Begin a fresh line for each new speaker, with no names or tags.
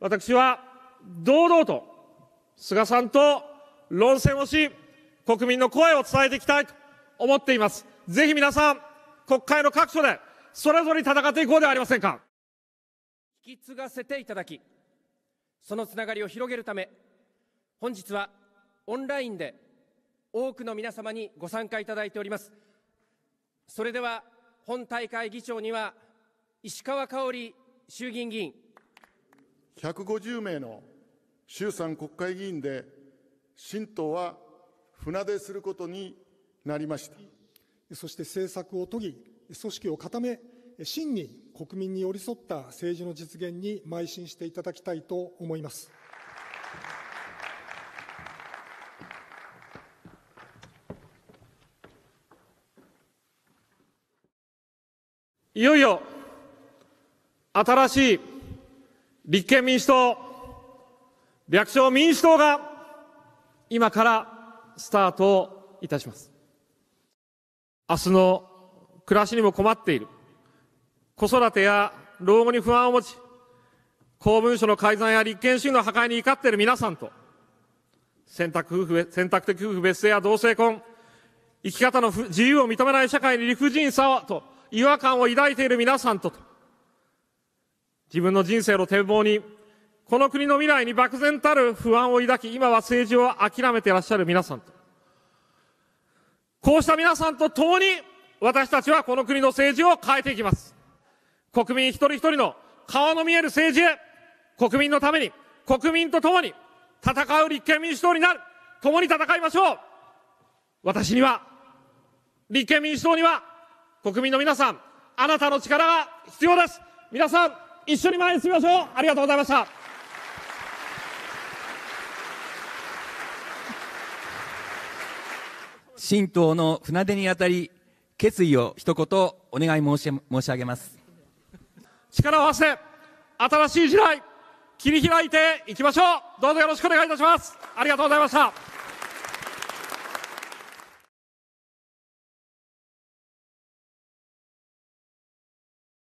私は堂々と菅さんと論戦をし、国民の声を伝えていきたいと思っています。ぜひ皆さん、国会の各所でそれぞれ戦っていこうではありませんか。
引き継がせていただき、そのつながりを広げるため、本日はオンラインで多くの皆様にご参加いただいております。それでは本大会議長には石川香織衆議院議員
150名の衆参国会議員で、新党は船出することになりました。そして政
策を研ぎ、組織を固め、真に国民に寄り添った政治の実現に邁進していただきたいと思います。
いよいよ、新しい立憲民主党、略称民主党が今からスタートいたします。明日の暮らしにも困っている。子育てや老後に不安を持ち、公文書の改ざんや立憲主義の破壊に怒っている皆さんと、選択夫婦、選択的夫婦別姓や同性婚、生き方の自由を認めない社会に理不尽さはと違和感を抱いている皆さんとと、自分の人生の展望に、この国の未来に漠然たる不安を抱き、今は政治を諦めていらっしゃる皆さんと、こうした皆さんと共に、私たちはこの国の政治を変えていきます。国民一人一人の顔の見える政治へ、国民のために、国民と共に、戦う立憲民主党になる。共に戦いましょう。私には、立憲民主党には、国民の皆さん、あなたの力が必要です。皆さん、一緒に前に進みましょうありがとうございました
新党の船出にあたり決意を一言お願い申し申し上げます力を合わせて新
しい時代切り開いていきましょうどうぞよろしくお願いいたしますありがとうございました